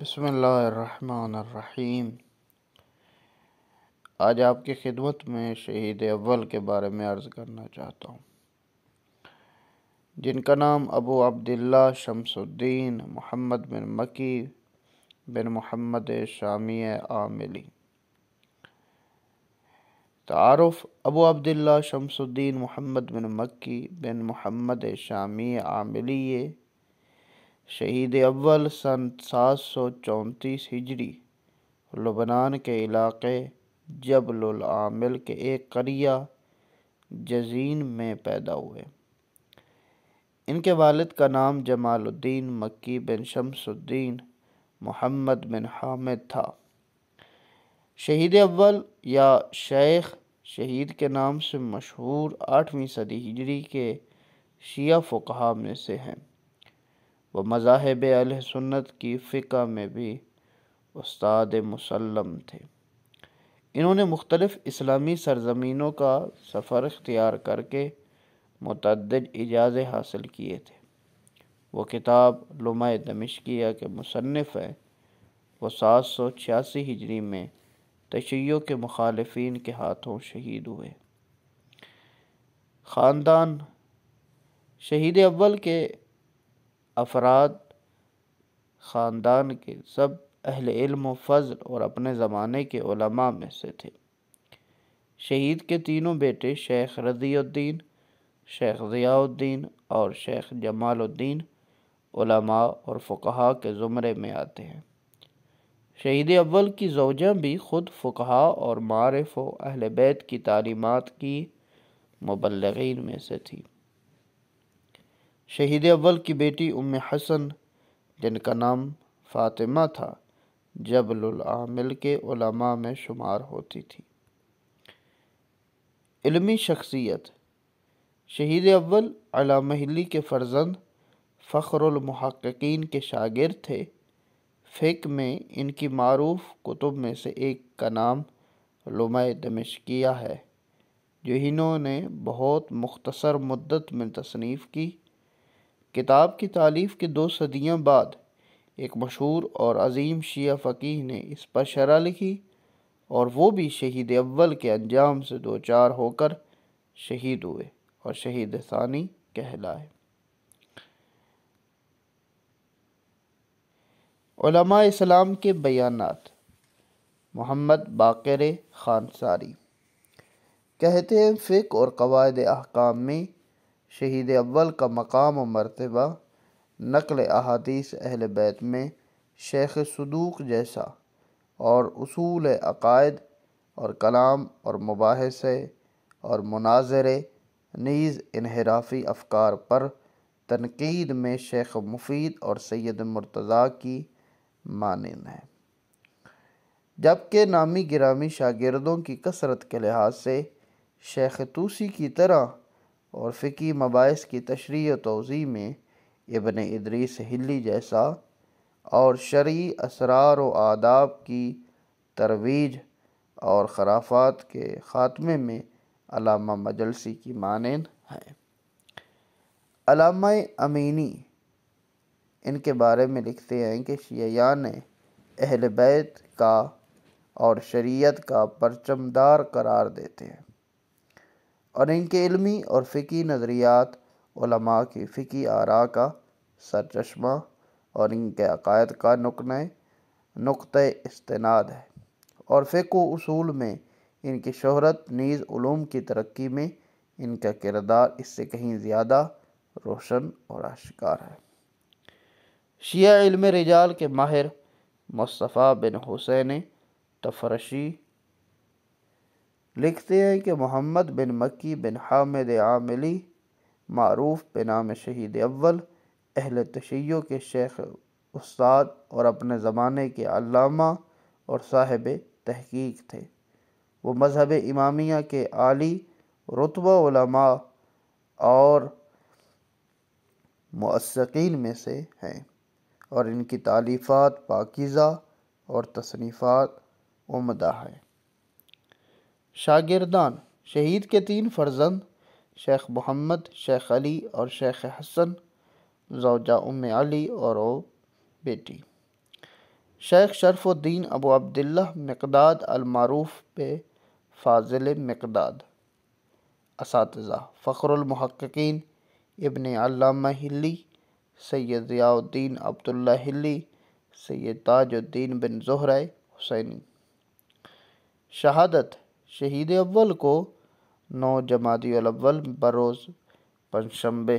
बसमीम आज आपकी खिदमत में शहीद अव्वल के बारे में अर्ज़ करना चाहता हूँ जिनका नाम अबू अब्दुल्ला शमसुद्दीन मोहम्मद बिन मकी बिन मोहम्मद शामी आमिली तारफ़ अबू अब्दुल्ला शमसुद्दीन मोहम्मद बिन मक्की बिन मोहम्मद शामी आमिली शहीद अव्वल सन सात सौ चौंतीस हिजरी लुबनान के इलाके जबल आमिल के एक करिया जजीन में पैदा हुए इनके वालिद का नाम जमालुद्दीन मक्की बिन शमसुद्दीन मोहम्मद बिन हामिद था शहीद अव्वल या शेख शहीद के नाम से मशहूर आठवीं सदी हिजरी के शिया फ़ुकहा में से हैं व मज़ाहब सुन्नत की फ़िका में भी उस्ताद मुसलम थे इन्होंने मुख्तलिफ इस्लामी सरजमीनों का सफ़र अख्तियार करके मतद इजाज़े हासिल किए थे वो किताब लुमा दमिश्किया के मुसनफ़ हैं वो सात सौ छियासी हिजरी में तशियों के मुखालफन के हाथों शहीद हुए ख़ानदान शहीद अव्वल के अफराद ख़ानदान के सब अहल इल्म व फ़ज़ल और अपने ज़माने के उलमा में से थे शहीद के तीनों बेटे शेख रजीद्दीन शेख ज़ियाउद्दीन और शेख जमालुद्दीन उलमा और फ़ुकहा के ज़ुमरे में आते हैं शहीद अव्वल की जोजा भी ख़ुद फ़ुकहा और मारफ व अहल बैत की तालीमत की मुबलगिन में से थी शहीद अव्वल की बेटी उम हसन जिनका नाम फातिमा था जबलआमिल के उलमा में शुमार होती थी इल्मी शख्सियत शहीद अव्वल अलामहली के फ़र्जंद फ़ख्रमहक़िन के शागिर थे फ़िक में इनकी मरूफ कुतुब में से एक का नाम लुमा दमिश्किया है जो इन्होंने बहुत मुख्तसर मुद्दत में तसनीफ़ की किताब की तालीफ के दो सदियाँ बाद एक मशहूर और अजीम शिया फ़कीह ने इस पर शरह लिखी और वो भी शहीद अव्वल के अंजाम से दो चार होकर शहीद हुए और शहीद सानी कहलाए इस्लाम के बयानात मोहम्मद बाकर ख़ानसारी कहते हैं फ़िक और कवायद अहकाम में शहीद अव्वल का मकाम और मरतबा नकल अहादीस अहल बैत में शेख सदूक जैसा और उसूल अकायद और कलाम और मुबासे और मुनाजरे नीज़ इनहराफी अफकार पर तनकीद में शेख मुफीद और सैद मुर्तज़ा की मानंद है जबकि नामी गिरामी शागिर्दों की कसरत के लिहाज से शेख तूसी की तरह और फ़िकी मबास की तशरी तोज़ी में इबन इदरीस हिली जैसा और शरी असरार व आदाब की तरवीज और खराफात के ख़ात्मे में अलामा मजलसी की मानंद हैं अलामा अमीनी इनके बारे में लिखते हैं कि शिया ने अहल बैत का और शरीयत का परचमदार करार देते हैं और इनके इलमी और फ़िकी नज़रियात की फ़िकी आरा का सरचमा और इनके अकायद का नुकन नुक़ इस्तनाद है और फ़िको असूल में इनकी शहरत नीज़ की तरक्की में इनका किरदार इससे कहीं ज़्यादा रोशन और आशिकार है शिया इल्म रिजाल के माहिर मुस्तफ़ा बिन हुसैन तफरशी लिखते हैं कि मोहम्मद बिन मक्की बिन हामिद आमली मरूफ बिन नाम शहीद अव्वल अहल तशैय के शेख उस्ताद और अपने ज़माने के अलामा और साहिब तहकीक थे वो मज़हब इमामिया के आली रुतबा और मौसकिन में से हैं और इनकी तालीफ़ात पाकिज़ा और तसनीफ़ात उमदा हैं शागिरदान शहीद के तीन फर्जंद शेख मोहम्मद शेख अली और शेख हसन जौजा उम अली और ओ बेटी शेख शरफुद्दीन अबू अब्दुल्ला मकदाद अलमारूफ पे फाजिल मकदाद इस फ़खरमहक़िन इबन अल्लामा हिली सैयद ज़ियाउद्दीन अब्दुल्ला हिली सैयद ताजुद्दीन बिन जहरा हुसैनी शहादत शहीद अव्वल को नौ जमाती अव्वल बरोज़ पंचशंबे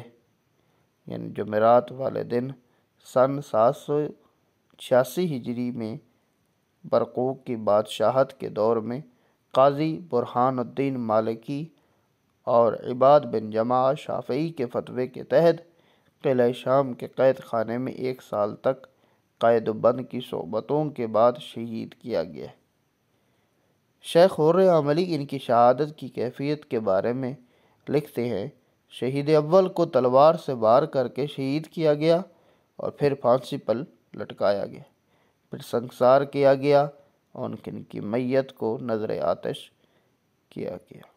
यानी जमेरात वाले दिन सन सात सौ छियासी हिजरी में बरकूक की बादशाहत के दौर में काजी बुरहानुद्दीन मालिकी और इबाद बिन जमा शाफी के फतवे के तहत किले शाम के कैद खाने में एक साल तक कैद बंद की सोबतों के बाद शहीद किया गया है शेख हर अमली इनकी शहादत की कैफियत के बारे में लिखते हैं शहीद अव्वल को तलवार से वार करके शहीद किया गया और फिर फांसी पर लटकाया गया फिर संसार किया गया और उनकी मैत को नज़र आतश किया गया